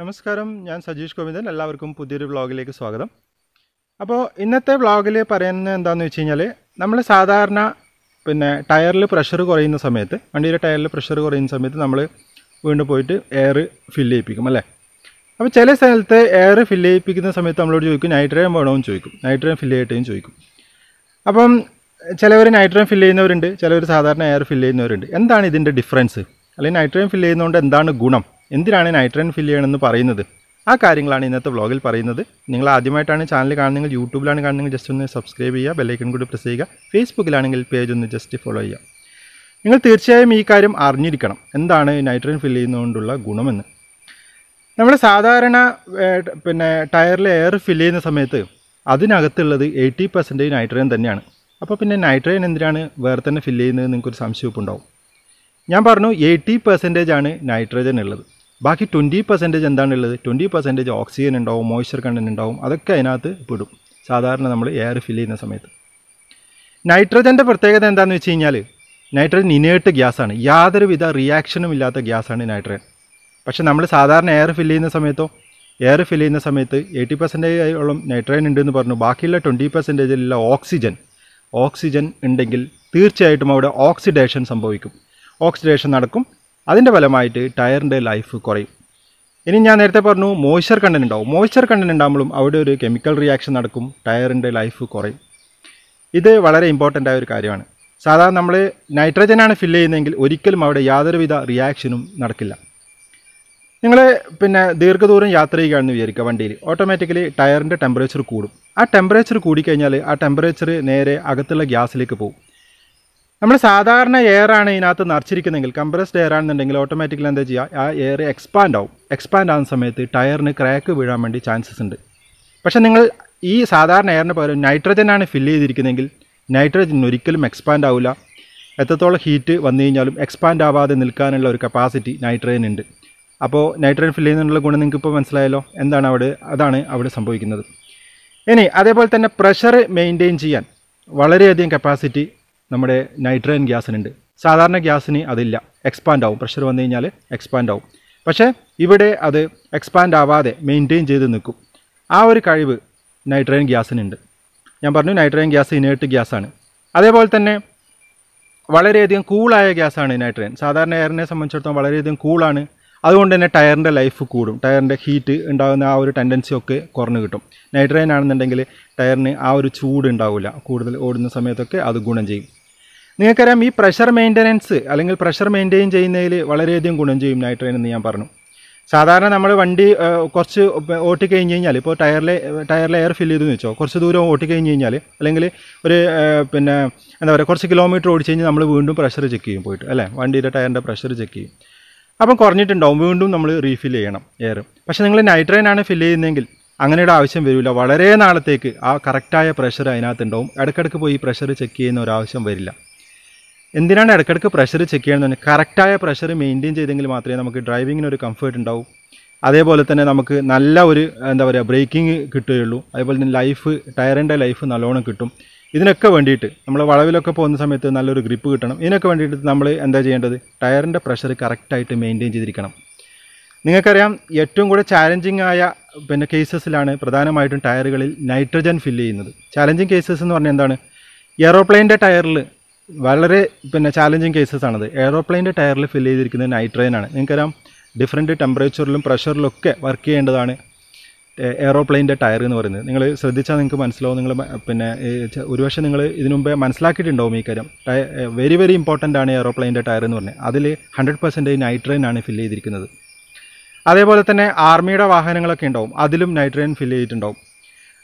നമസ്കാരം ഞാൻ സജീഷ് ഗോവിന്ദൻ എല്ലാവർക്കും പുതിയൊരു വ്ളോഗിലേക്ക് സ്വാഗതം അപ്പോൾ ഇന്നത്തെ വ്ളോഗിൽ പറയുന്നത് എന്താണെന്ന് വെച്ച് കഴിഞ്ഞാൽ നമ്മൾ സാധാരണ പിന്നെ ടയറിൽ പ്രഷർ കുറയുന്ന സമയത്ത് വണ്ടിയുടെ ടയറിൽ പ്രഷർ കുറയുന്ന സമയത്ത് നമ്മൾ വീണ്ടും പോയിട്ട് എയർ ഫില്ല് ചെയ്യിപ്പിക്കും അല്ലേ അപ്പോൾ ചില സ്ഥലത്ത് എയർ ഫില്ല് ചെയ്യിപ്പിക്കുന്ന സമയത്ത് നമ്മളോട് ചോദിക്കും നൈട്രജൻ വേണമെന്ന് ചോദിക്കും നൈട്രജൻ ഫില്ല് ചെയ്യട്ടെയും ചോദിക്കും അപ്പം ചിലവർ നൈട്രജൻ ഫില്ല് ചെയ്യുന്നവരുണ്ട് ചിലവർ സാധാരണ എയർ ഫില്ല് ചെയ്യുന്നവരുണ്ട് എന്താണ് ഇതിൻ്റെ ഡിഫറൻസ് അല്ലെങ്കിൽ നൈട്രജൻ ഫില്ല് ചെയ്യുന്നതുകൊണ്ട് എന്താണ് ഗുണം എന്തിനാണ് നൈട്രൻ ഫില്ല് ചെയ്യണമെന്ന് പറയുന്നത് ആ കാര്യങ്ങളാണ് ഇന്നത്തെ വ്ളോഗിൽ പറയുന്നത് നിങ്ങൾ ആദ്യമായിട്ടാണ് ചാനൽ കാണുന്നതെങ്കിൽ യൂട്യൂബിലാണ് കാണുന്നതെങ്കിൽ ജസ്റ്റ് ഒന്ന് സബ്സ്ക്രൈബ് ചെയ്യുക ബെല്ലൈക്കൺ കൂടി പ്രസ് ചെയ്യുക ഫേസ്ബുക്കിലാണെങ്കിൽ പേജ് ഒന്ന് ജസ്റ്റ് ഫോളോ ചെയ്യുക നിങ്ങൾ തീർച്ചയായും ഈ കാര്യം അറിഞ്ഞിരിക്കണം എന്താണ് നൈട്രജൻ ഫില്ല് ചെയ്യുന്നതുകൊണ്ടുള്ള ഗുണമെന്ന് നമ്മൾ സാധാരണ പിന്നെ ടയറിൽ എയർ ഫില്ല് ചെയ്യുന്ന സമയത്ത് അതിനകത്തുള്ളത് എയ്റ്റി പെർസെൻറ്റേജ് നൈട്രജൻ തന്നെയാണ് അപ്പോൾ പിന്നെ നൈട്രജൻ എന്തിനാണ് വേറെ തന്നെ ഫില്ല് ചെയ്യുന്നത് നിങ്ങൾക്കൊരു സംശയം ഉണ്ടാവും ഞാൻ പറഞ്ഞു എയ്റ്റി പെർസെൻറ്റേജ് ആണ് നൈട്രജൻ ഉള്ളത് ബാക്കി ട്വൻറ്റി പെർസെൻറ്റേജ് എന്താണുള്ളത് ട്വൻറ്റി പെർസെൻറ്റേജ് ഓക്സിജൻ ഉണ്ടാവും മോയ്സ്ചർ കണ്ടൻറ്റ് ഉണ്ടാവും അതൊക്കെ അതിനകത്ത് പെടും സാധാരണ നമ്മൾ എയർ ഫിൽ ചെയ്യുന്ന സമയത്ത് നൈട്രജൻ്റെ പ്രത്യേകത എന്താണെന്ന് വെച്ച് കഴിഞ്ഞാൽ നൈട്രജൻ ഇനേർട്ട് ഗ്യാസാണ് യാതൊരുവിധ റിയാക്ഷനും ഇല്ലാത്ത ഗ്യാസാണ് നൈട്രജൻ പക്ഷേ നമ്മൾ സാധാരണ എയർ ഫിൽ ചെയ്യുന്ന സമയത്തോ എയർ ഫിൽ ചെയ്യുന്ന സമയത്ത് എയ്റ്റി പെർസെൻറ്റേജോളം നൈട്രജൻ ഉണ്ടെന്ന് പറഞ്ഞു ബാക്കിയുള്ള ട്വൻറ്റി പെർസെൻറ്റേജിലുള്ള ഓക്സിജൻ ഓക്സിജൻ ഉണ്ടെങ്കിൽ തീർച്ചയായിട്ടും അവിടെ ഓക്സിഡേഷൻ സംഭവിക്കും ഓക്സിഡേഷൻ നടക്കും അതിൻ്റെ ഫലമായിട്ട് ടയറിൻ്റെ ലൈഫ് കുറയും ഇനി ഞാൻ നേരത്തെ പറഞ്ഞു മോയ്സ്ചർ കണ്ടൻറ്റ് ഉണ്ടാവും മോയ്സ്ചർ കണ്ടൻറ്റ് ഉണ്ടാകുമ്പോഴും അവിടെ ഒരു കെമിക്കൽ റിയാക്ഷൻ നടക്കും ടയറിൻ്റെ ലൈഫ് കുറയും ഇത് വളരെ ഇമ്പോർട്ടൻ്റ് ആയ ഒരു കാര്യമാണ് സാധാരണ നമ്മൾ നൈട്രജനാണ് ഫില്ല് ചെയ്യുന്നതെങ്കിൽ ഒരിക്കലും അവിടെ യാതൊരുവിധ റിയാക്ഷനും നടക്കില്ല നിങ്ങൾ പിന്നെ ദീർഘദൂരം യാത്ര ചെയ്യുകയാണെന്ന് വിചാരിക്കുക വണ്ടിയിൽ ഓട്ടോമാറ്റിക്കലി ടയറിൻ്റെ ടെമ്പറേച്ചർ കൂടും ആ ടെമ്പറേച്ചർ കൂടിക്കഴിഞ്ഞാൽ ആ ടെമ്പറേച്ചർ നേരെ അകത്തുള്ള ഗ്യാസിലേക്ക് പോകും നമ്മൾ സാധാരണ എയർ ആണ് ഇതിനകത്ത് നിറച്ചിരിക്കുന്നെങ്കിൽ കംപ്രസ്ഡ് എയർ ആണെന്നുണ്ടെങ്കിൽ ഓട്ടോമാറ്റിക്കലി എന്താ ചെയ്യുക ആ എയർ എക്സ്പാൻഡ് ആവും എക്സ്പാൻഡ് ആവുന്ന സമയത്ത് ടയറിന് ക്രാക്ക് വീഴാൻ വേണ്ടി ചാൻസസ് ഉണ്ട് പക്ഷേ നിങ്ങൾ ഈ സാധാരണ എയറിന് പകരം നൈട്രജൻ ആണ് ഫില്ല് ചെയ്തിരിക്കുന്നതെങ്കിൽ നൈട്രജൻ ഒരിക്കലും എക്സ്പാൻഡ് ആവില്ല എത്രത്തോളം ഹീറ്റ് വന്നു കഴിഞ്ഞാലും എക്സ്പാൻഡ് ആവാതെ നിൽക്കാനുള്ള ഒരു കപ്പാസിറ്റി നൈട്രജൻ ഉണ്ട് അപ്പോൾ നൈട്രജൻ ഫില്ല് ചെയ്യുന്നതിനുള്ള ഗുണം നിങ്ങൾക്ക് ഇപ്പോൾ മനസ്സിലായല്ലോ എന്താണ് അവിടെ അതാണ് അവിടെ സംഭവിക്കുന്നത് ഇനി അതേപോലെ തന്നെ പ്രഷർ മെയിൻറ്റെയിൻ ചെയ്യാൻ വളരെയധികം കപ്പാസിറ്റി നമ്മുടെ നൈട്രജൻ ഗ്യാസിനുണ്ട് സാധാരണ ഗ്യാസിന് അതില്ല എക്സ്പാൻഡ് ആവും പ്രഷർ വന്നു കഴിഞ്ഞാൽ എക്സ്പാൻഡ് ആവും പക്ഷേ ഇവിടെ അത് എക്സ്പാൻഡ് ആവാതെ മെയിൻറ്റെയിൻ ചെയ്ത് നിൽക്കും ആ ഒരു കഴിവ് നൈട്രജൻ ഗ്യാസിനുണ്ട് ഞാൻ പറഞ്ഞു നൈട്രജൻ ഗ്യാസ് ഇനേർട്ട് ഗ്യാസാണ് അതേപോലെ തന്നെ വളരെയധികം കൂളായ ഗ്യാസാണ് നൈട്രജൻ സാധാരണ എയറിനെ സംബന്ധിച്ചിടത്തോളം വളരെയധികം കൂളാണ് അതുകൊണ്ട് തന്നെ ടയറിൻ്റെ ലൈഫ് കൂടും ടയറിൻ്റെ ഹീറ്റ് ഉണ്ടാകുന്ന ആ ഒരു ടെൻഡൻസി ഒക്കെ കുറഞ്ഞു കിട്ടും നൈട്രജൻ ആണെന്നുണ്ടെങ്കിൽ ടയറിന് ആ ഒരു ചൂട് ഉണ്ടാവില്ല കൂടുതൽ ഓടുന്ന സമയത്തൊക്കെ അത് ഗുണം ചെയ്യും നിങ്ങൾക്കറിയാം ഈ പ്രഷർ മെയിൻ്റനൻസ് അല്ലെങ്കിൽ പ്രഷർ മെയിൻറ്റെയിൻ ചെയ്യുന്നതിൽ വളരെയധികം ഗുണം ചെയ്യും നൈട്രൈൻ എന്ന് ഞാൻ പറഞ്ഞു സാധാരണ നമ്മൾ വണ്ടി കുറച്ച് ഓട്ടിക്കഴിഞ്ഞ് കഴിഞ്ഞാൽ ഇപ്പോൾ ടയറിലെ ടയറിലെ എയർ ഫില്ല് ചെയ്തെന്ന് വെച്ചോ കുറച്ച് ദൂരം ഓട്ടിക്കഴിഞ്ഞ് കഴിഞ്ഞാൽ അല്ലെങ്കിൽ ഒരു പിന്നെ എന്താ പറയുക കുറച്ച് കിലോമീറ്റർ ഓടിച്ച് കഴിഞ്ഞാൽ നമ്മൾ വീണ്ടും പ്രഷർ ചെക്ക് ചെയ്യും പോയിട്ട് അല്ലേ വണ്ടിയുടെ ടയറിൻ്റെ പ്രഷർ ചെക്ക് ചെയ്യും അപ്പം കുറഞ്ഞിട്ടുണ്ടാവും വീണ്ടും നമ്മൾ റീഫിൽ ചെയ്യണം എയർ പക്ഷേ നിങ്ങൾ നൈട്രൈനാണ് ഫില്ല് ചെയ്യുന്നതെങ്കിൽ അങ്ങനെയുടെ ആവശ്യം വരില്ല വളരെ നാളത്തേക്ക് ആ കറക്റ്റായ പ്രഷർ അതിനകത്തുണ്ടാവും ഇടയ്ക്കിടയ്ക്ക് പോയി പ്രഷർ ചെക്ക് ചെയ്യുന്ന ഒരാവശ്യം വരില്ല എന്തിനാണ് ഇടയ്ക്കിടയ്ക്ക് പ്രഷർ ചെക്ക് ചെയ്യണമെന്ന് കറക്റ്റായ പ്രഷർ മെയിൻറ്റെയിൻ ചെയ്തെങ്കിൽ മാത്രമേ നമുക്ക് ഡ്രൈവിങ്ങിന് ഒരു കംഫേർട്ട് ഉണ്ടാവും അതേപോലെ തന്നെ നമുക്ക് നല്ല ഒരു എന്താ പറയുക ബ്രേക്കിംഗ് കിട്ടുകയുള്ളൂ അതേപോലെ തന്നെ ലൈഫ് ടയറിൻ്റെ ലൈഫ് നല്ലോണം കിട്ടും ഇതിനൊക്കെ വേണ്ടിയിട്ട് നമ്മൾ വളവിലൊക്കെ പോകുന്ന സമയത്ത് നല്ലൊരു ഗ്രിപ്പ് കിട്ടണം ഇതിനൊക്കെ വേണ്ടിയിട്ട് നമ്മൾ എന്താ ചെയ്യേണ്ടത് ടയറിൻ്റെ പ്രഷർ കറക്റ്റായിട്ട് മെയിൻറ്റെയിൻ ചെയ്തിരിക്കണം നിങ്ങൾക്കറിയാം ഏറ്റവും കൂടെ ചാലഞ്ചിങ് ആയ പിന്നെ കേസസിലാണ് പ്രധാനമായിട്ടും ടയറുകളിൽ നൈട്രജൻ ഫില്ല് ചെയ്യുന്നത് ചാലഞ്ചിങ് കേസസ് എന്ന് പറഞ്ഞാൽ എന്താണ് എയറോപ്ലെയിൻ്റെ ടയറിൽ വളരെ പിന്നെ ചാലഞ്ചിങ് കേസസ് ആണത് എയറോപ്ലെയിൻ്റെ ടയറിൽ ഫിൽ ചെയ്തിരിക്കുന്നത് ആണ് നിങ്ങൾക്കറിയാം ഡിഫറെൻറ്റ് ടെമ്പറേച്ചറിലും പ്രഷറിലൊക്കെ വർക്ക് ചെയ്യേണ്ടതാണ് എയറോപ്ലെയിൻ്റെ ടയർ എന്ന് പറയുന്നത് നിങ്ങൾ ശ്രദ്ധിച്ചാൽ നിങ്ങൾക്ക് മനസ്സിലാവും നിങ്ങൾ പിന്നെ ഒരുപക്ഷെ നിങ്ങൾ ഇതിനു മുമ്പേ മനസ്സിലാക്കിയിട്ടുണ്ടാവും ഈ കാര്യം ടയർ വെരി വെരി ഇമ്പോർട്ടൻ്റ് ആണ് എയറോപ്ലെയിൻ്റെ ടയർ എന്ന് പറഞ്ഞാൽ അതിൽ ഹൺഡ്രഡ് പെർസെൻറ്റേജ് നൈട്രൈൻ ആണ് ഫില്ല് ചെയ്തിരിക്കുന്നത് അതേപോലെ തന്നെ ആർമിയുടെ വാഹനങ്ങളൊക്കെ ഉണ്ടാവും അതിലും നൈട്രൈൻ ഫില്ല് ചെയ്തിട്ടുണ്ടാവും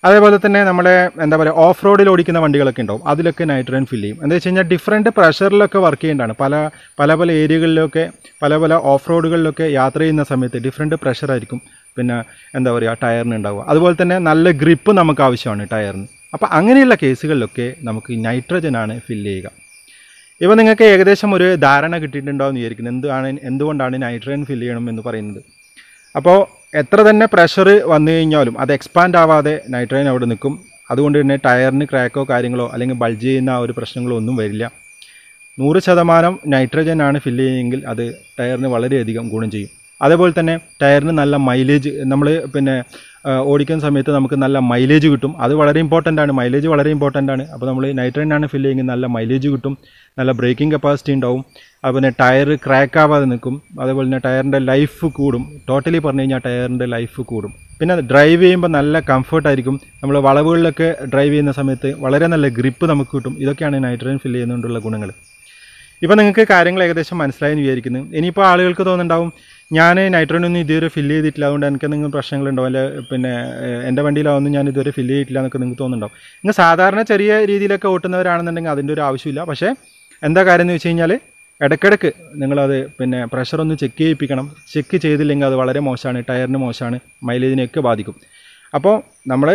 അതേപോലെ തന്നെ നമ്മുടെ എന്താ പറയുക ഓഫ് റോഡിൽ ഓടിക്കുന്ന വണ്ടികളൊക്കെ ഉണ്ടാവും അതിലൊക്കെ നൈട്രജൻ ഫിൽ ചെയ്യും എന്താ വെച്ച് കഴിഞ്ഞാൽ ഡിഫറെൻറ്റ് പ്രഷറിലൊക്കെ വർക്ക് ചെയ്യേണ്ടതാണ് പല പല പല ഏരിയകളിലൊക്കെ പല പല ഓഫ് റോഡുകളിലൊക്കെ യാത്ര ചെയ്യുന്ന സമയത്ത് ഡിഫറെൻറ്റ് പ്രഷറായിരിക്കും പിന്നെ എന്താ പറയുക ടയറിന് ഉണ്ടാവുക അതുപോലെ തന്നെ നല്ല ഗ്രിപ്പ് നമുക്ക് ആവശ്യമാണ് ടയറിന് അപ്പോൾ അങ്ങനെയുള്ള കേസുകളിലൊക്കെ നമുക്ക് നൈട്രജനാണ് ഫില്ല് ചെയ്യുക ഇപ്പം നിങ്ങൾക്ക് ഏകദേശം ഒരു ധാരണ കിട്ടിയിട്ടുണ്ടാവും എന്ന് വിചാരിക്കുന്നത് എന്താണ് എന്തുകൊണ്ടാണ് നൈട്രജൻ ഫില്ല് ചെയ്യണം എന്ന് പറയുന്നത് അപ്പോൾ എത്ര തന്നെ പ്രഷർ വന്നു കഴിഞ്ഞാലും അത് എക്സ്പാൻഡ് ആവാതെ നൈട്രജൻ അവിടെ നിൽക്കും അതുകൊണ്ട് തന്നെ ടയറിന് ക്രാക്കോ കാര്യങ്ങളോ അല്ലെങ്കിൽ ബൾജ് ചെയ്യുന്ന ഒരു പ്രശ്നങ്ങളോ ഒന്നും വരില്ല നൂറ് ശതമാനം ആണ് ഫില്ല് ചെയ്യുമെങ്കിൽ അത് ടയറിന് വളരെയധികം ഗുണം ചെയ്യും അതേപോലെ തന്നെ ടയറിന് നല്ല മൈലേജ് നമ്മൾ പിന്നെ ഓടിക്കുന്ന സമയത്ത് നമുക്ക് നല്ല മൈലേജ് കിട്ടും അത് വളരെ ഇമ്പോർട്ടൻ്റ് ആണ് മൈലേജ് വളരെ ഇമ്പോർട്ടൻ്റ് ആണ് അപ്പോൾ നമ്മൾ ആണ് ഫില്ല് ചെയ്യുന്നത് നല്ല മൈലേജ് കിട്ടും നല്ല ബ്രേക്കിംഗ് കപ്പാസിറ്റി ഉണ്ടാവും അതുപോലെ ടയർ ക്രാക്ക് ആവാതെ നിൽക്കും അതേപോലെ തന്നെ ടയറിൻ്റെ ലൈഫ് കൂടും ടോട്ടലി പറഞ്ഞു കഴിഞ്ഞാൽ ടയറിൻ്റെ ലൈഫ് കൂടും പിന്നെ ഡ്രൈവ് ചെയ്യുമ്പോൾ നല്ല കംഫർട്ടായിരിക്കും നമ്മൾ വളവുകളിലൊക്കെ ഡ്രൈവ് ചെയ്യുന്ന സമയത്ത് വളരെ നല്ല ഗ്രിപ്പ് നമുക്ക് കിട്ടും ഇതൊക്കെയാണ് നൈട്രജൻ ഫില്ല് ചെയ്യുന്നതുകൊണ്ടുള്ള ഗുണങ്ങൾ ഇപ്പോൾ നിങ്ങൾക്ക് കാര്യങ്ങൾ ഏകദേശം മനസ്സിലായെന്ന് വിചാരിക്കുന്നു ഇനിയിപ്പോൾ ആളുകൾക്ക് തോന്നുന്നുണ്ടാവും ഞാൻ നൈട്രോജനൊന്നും ഇതുവരെ ഫില്ല് ചെയ്തിട്ടില്ല അതുകൊണ്ട് എനിക്ക് നിങ്ങൾ പ്രശ്നങ്ങളുണ്ടാവും അല്ലെ പിന്നെ എൻ്റെ വണ്ടിയിലാവുന്നു ഞാൻ ഇതുവരെ ഫില്ല് ചെയ്തിട്ടില്ല എന്നൊക്കെ നിങ്ങൾക്ക് തോന്നുന്നുണ്ടാവും നിങ്ങൾ സാധാരണ ചെറിയ രീതിയിലൊക്കെ ഓട്ടുന്നവരാണെന്നുണ്ടെങ്കിൽ അതിൻ്റെ ഒരു ആവശ്യമില്ല പക്ഷേ എന്താ കാര്യം എന്ന് വെച്ച് കഴിഞ്ഞാൽ ഇടയ്ക്കിടയ്ക്ക് നിങ്ങളത് പിന്നെ പ്രഷർ ഒന്ന് ചെക്ക് ചെയ്യിപ്പിക്കണം ചെക്ക് ചെയ്തില്ലെങ്കിൽ അത് വളരെ മോശമാണ് ടയറിന് മോശമാണ് മൈലേജിനെയൊക്കെ ബാധിക്കും അപ്പോൾ നമ്മൾ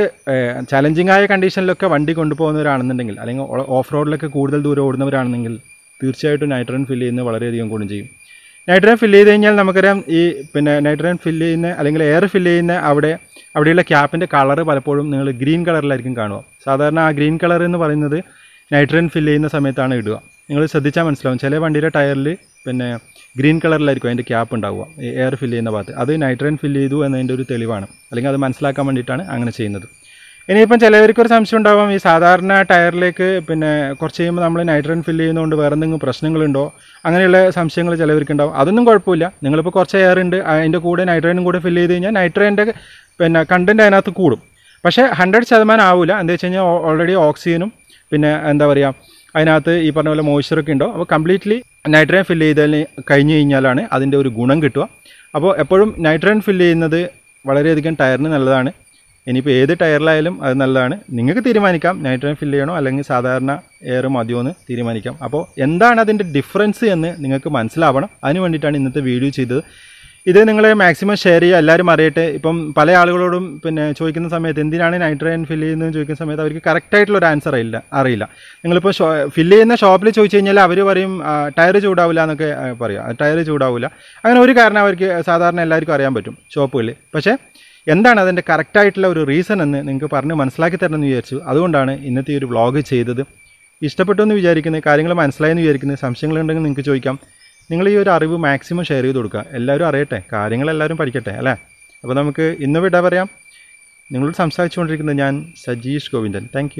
ചലഞ്ചിങ് ആയ കണ്ടീഷനിലൊക്കെ വണ്ടി കൊണ്ടുപോകുന്നവരാണെന്നുണ്ടെങ്കിൽ അല്ലെങ്കിൽ ഓഫ് റോഡിലൊക്കെ കൂടുതൽ ദൂരം ഓടുന്നവരാണെന്നുണ്ടെങ്കിൽ തീർച്ചയായിട്ടും നൈട്രജൻ ഫില്ല് ചെയ്യുന്നത് വളരെയധികം ഗുണം ചെയ്യും നൈട്രജൻ ഫില്ല് ചെയ്ത് കഴിഞ്ഞാൽ നമുക്കറിയാം ഈ പിന്നെ നൈട്രജൻ ഫില്ല് ചെയ്യുന്ന അല്ലെങ്കിൽ എയർ ഫില്ല് ചെയ്യുന്ന അവിടെ അവിടെയുള്ള ക്യാപ്പിൻ്റെ കളർ പലപ്പോഴും നിങ്ങൾ ഗ്രീൻ കളറിലായിരിക്കും കാണുക സാധാരണ ആ ഗ്രീൻ കളർ എന്ന് പറയുന്നത് നൈട്രജൻ ഫില്ല് ചെയ്യുന്ന സമയത്താണ് ഇടുക നിങ്ങൾ ശ്രദ്ധിച്ചാൽ മനസ്സിലാവും ചില വണ്ടിയുടെ ടയറിൽ പിന്നെ ഗ്രീൻ കളറിലായിരിക്കും അതിൻ്റെ ക്യാപ്പ് ഉണ്ടാവുക എയർ ഫില്ല് ചെയ്യുന്ന ഭാഗത്ത് അത് നൈട്രജൻ ഫില്ല് ചെയ്തു എന്നതിൻ്റെ ഒരു തെളിവാണ് അല്ലെങ്കിൽ അത് മനസ്സിലാക്കാൻ വേണ്ടിയിട്ടാണ് അങ്ങനെ ചെയ്യുന്നത് ഇനിയിപ്പം ചിലവർക്ക് ഒരു സംശയം ഉണ്ടാവാം ഈ സാധാരണ ടയറിലേക്ക് പിന്നെ കുറച്ച് കഴിയുമ്പോൾ നമ്മൾ നൈട്രജൻ ഫില്ല് ചെയ്യുന്നതുകൊണ്ട് വേറെ എന്തെങ്കിലും പ്രശ്നങ്ങളുണ്ടോ അങ്ങനെയുള്ള സംശയങ്ങൾ ചിലവർക്ക് ഉണ്ടാവും അതൊന്നും കുഴപ്പമില്ല നിങ്ങളിപ്പോൾ കുറച്ച് എയർ ഉണ്ട് അതിൻ്റെ കൂടെ നൈട്രജനും കൂടെ ഫില്ല് ചെയ്ത് കഴിഞ്ഞാൽ നൈട്രജൻ്റെ പിന്നെ കണ്ടൻറ്റ് അതിനകത്ത് കൂടും പക്ഷേ ഹൺഡ്രഡ് ശതമാനം ആവില്ല എന്താ വെച്ച് കഴിഞ്ഞാൽ ഓൾറെഡി ഓക്സിജനും പിന്നെ എന്താ പറയുക അതിനകത്ത് ഈ പറഞ്ഞ പോലെ മോയ്സ്ചറൊക്കെ ഉണ്ടോ അപ്പോൾ കംപ്ലീറ്റ്ലി നൈട്രജൻ ഫില്ല് ചെയ്തതിന് കഴിഞ്ഞ് കഴിഞ്ഞാലാണ് അതിൻ്റെ ഒരു ഗുണം കിട്ടുക അപ്പോൾ എപ്പോഴും നൈട്രജൻ ഫില്ല് ചെയ്യുന്നത് വളരെയധികം ടയറിന് നല്ലതാണ് ഇനിയിപ്പോൾ ഏത് ടയറിലായാലും അത് നല്ലതാണ് നിങ്ങൾക്ക് തീരുമാനിക്കാം നൈട്രജൻ ഫില്ല് ചെയ്യണോ അല്ലെങ്കിൽ സാധാരണ എയർ മതിയോ എന്ന് തീരുമാനിക്കാം അപ്പോൾ എന്താണ് അതിൻ്റെ ഡിഫറൻസ് എന്ന് നിങ്ങൾക്ക് മനസ്സിലാവണം അതിന് വേണ്ടിയിട്ടാണ് ഇന്നത്തെ വീഡിയോ ചെയ്തത് ഇത് നിങ്ങൾ മാക്സിമം ഷെയർ ചെയ്യുക എല്ലാവരും അറിയട്ടെ ഇപ്പം പല ആളുകളോടും പിന്നെ ചോദിക്കുന്ന സമയത്ത് എന്തിനാണ് നൈട്രജൻ ഫില്ല് ചെയ്യുന്നത് ചോദിക്കുന്ന സമയത്ത് അവർക്ക് കറക്റ്റായിട്ടുള്ള ഒരു ആൻസർ ഇല്ല അറിയില്ല നിങ്ങളിപ്പോൾ ഷോ ഫില്ല് ചെയ്യുന്ന ഷോപ്പിൽ ചോദിച്ചു കഴിഞ്ഞാൽ അവർ പറയും ടയർ ചൂടാവില്ല എന്നൊക്കെ പറയാം ടയർ ചൂടാവില്ല അങ്ങനെ ഒരു കാരണം അവർക്ക് സാധാരണ എല്ലാവർക്കും അറിയാൻ പറ്റും ഷോപ്പുകളിൽ പക്ഷേ എന്താണ് അതിൻ്റെ കറക്റ്റായിട്ടുള്ള ഒരു റീസൺ എന്ന് നിങ്ങൾക്ക് പറഞ്ഞ് മനസ്സിലാക്കി തരണമെന്ന് വിചാരിച്ചു അതുകൊണ്ടാണ് ഇന്നത്തെ ഒരു വ്ളോഗ് ചെയ്തത് ഇഷ്ടപ്പെട്ടു എന്ന് വിചാരിക്കുന്നത് കാര്യങ്ങൾ മനസ്സിലായെന്ന് വിചാരിക്കുന്നത് സംശയങ്ങളുണ്ടെങ്കിൽ നിങ്ങൾക്ക് ചോദിക്കാം നിങ്ങൾ ഈ ഒരു അറിവ് മാക്സിമം ഷെയർ ചെയ്ത് കൊടുക്കുക എല്ലാവരും അറിയട്ടെ കാര്യങ്ങൾ എല്ലാവരും പഠിക്കട്ടെ അല്ലേ അപ്പോൾ നമുക്ക് ഇന്ന് വിടാൻ പറയാം നിങ്ങളോട് സംസാരിച്ചുകൊണ്ടിരിക്കുന്നത് ഞാൻ സജീഷ് ഗോവിന്ദൻ താങ്ക്